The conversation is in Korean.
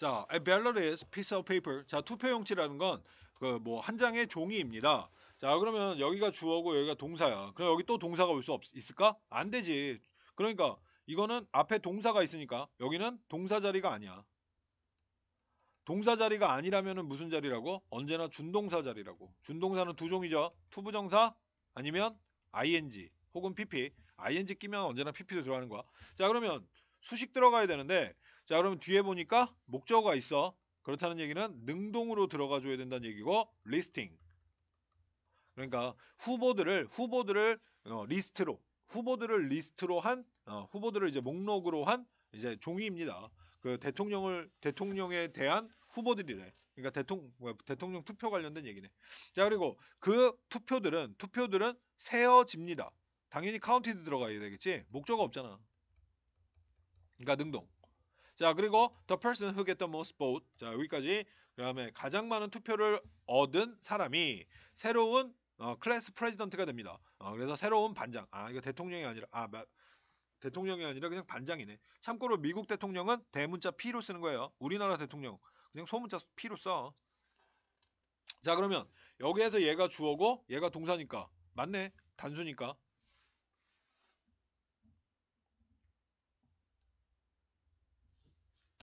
자, a ballot is piece of paper. 자, 투표용지라는 건그뭐한 장의 종이입니다. 자, 그러면 여기가 주어고 여기가 동사야. 그럼 여기 또 동사가 올 수 있을까? 안 되지. 그러니까 이거는 앞에 동사가 있으니까 여기는 동사 자리가 아니야. 동사 자리가 아니라면 무슨 자리라고? 언제나 준동사 자리라고. 준동사는 두 종이죠. 투부정사 아니면 ing 혹은 pp. ing 끼면 언제나 pp도 들어가는 거야. 자 그러면 수식 들어가야 되는데 자그러면 뒤에 보니까 목적어가 있어. 그렇다는 얘기는 능동으로 들어가 줘야 된다는 얘기고 리스팅. 그러니까 후보들을 후보들을 어, 리스트로 후보들을 리스트로 한 어, 후보들을 이제 목록으로 한 이제 종이입니다. 그 대통령을 대통령에 대한 후보들이래. 그러니까 대통령 대통령 투표 관련된 얘기네. 자 그리고 그 투표들은 투표들은 세어집니다. 당연히 카운티드 들어가야 되겠지. 목적어 없잖아. 그러니까 능동. 자 그리고 the person who get the most vote 자 여기까지 그 다음에 가장 많은 투표를 얻은 사람이 새로운 어, 클래스 프레지던트가 됩니다. 어, 그래서 새로운 반장 아 이거 대통령이 아니라 아 마, 대통령이 아니라 그냥 반장이네. 참고로 미국 대통령은 대문자 P로 쓰는 거예요. 우리나라 대통령 그냥 소문자 P로 써. 자 그러면 여기에서 얘가 주어고 얘가 동사니까 맞네 단수니까